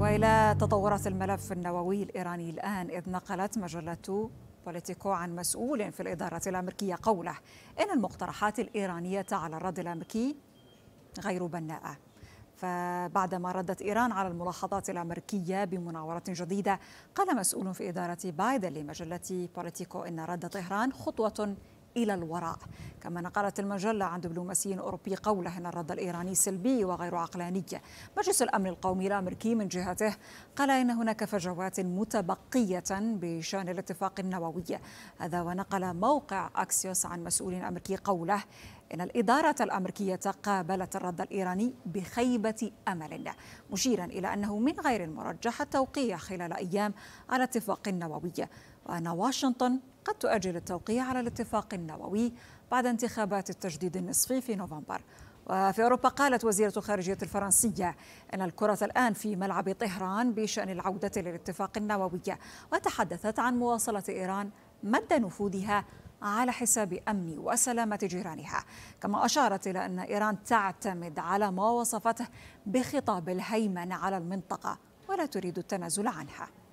والى تطورات الملف النووي الايراني الان اذ نقلت مجله بوليتيكو عن مسؤول في الاداره الامريكيه قوله ان المقترحات الايرانيه على الرد الامريكي غير بناءه فبعدما ردت إيران على الملاحظات الأمريكية بمناورة جديدة قال مسؤول في إدارة بايدن لمجلة بوليتيكو إن رد طهران خطوة إلى الوراء كما نقلت المجلة عن دبلوماسي أوروبي قوله أن الرد الإيراني سلبي وغير عقلاني مجلس الأمن القومي الأمريكي من جهته قال إن هناك فجوات متبقية بشأن الاتفاق النووي هذا ونقل موقع أكسيوس عن مسؤول أمريكي قوله إن الإدارة الأمريكية قابلت الرد الإيراني بخيبة أمل مشيرا إلى أنه من غير المرجح التوقيع خلال أيام على اتفاق نووي وأن واشنطن قد تؤجل التوقيع على الاتفاق النووي بعد انتخابات التجديد النصفي في نوفمبر وفي أوروبا قالت وزيرة خارجية الفرنسية أن الكرة الآن في ملعب طهران بشأن العودة للاتفاق النووي وتحدثت عن مواصلة إيران مد نفوذها على حساب أمن وسلامة جيرانها كما أشارت إلى أن إيران تعتمد على ما وصفته بخطاب الهيمنة على المنطقة ولا تريد التنازل عنها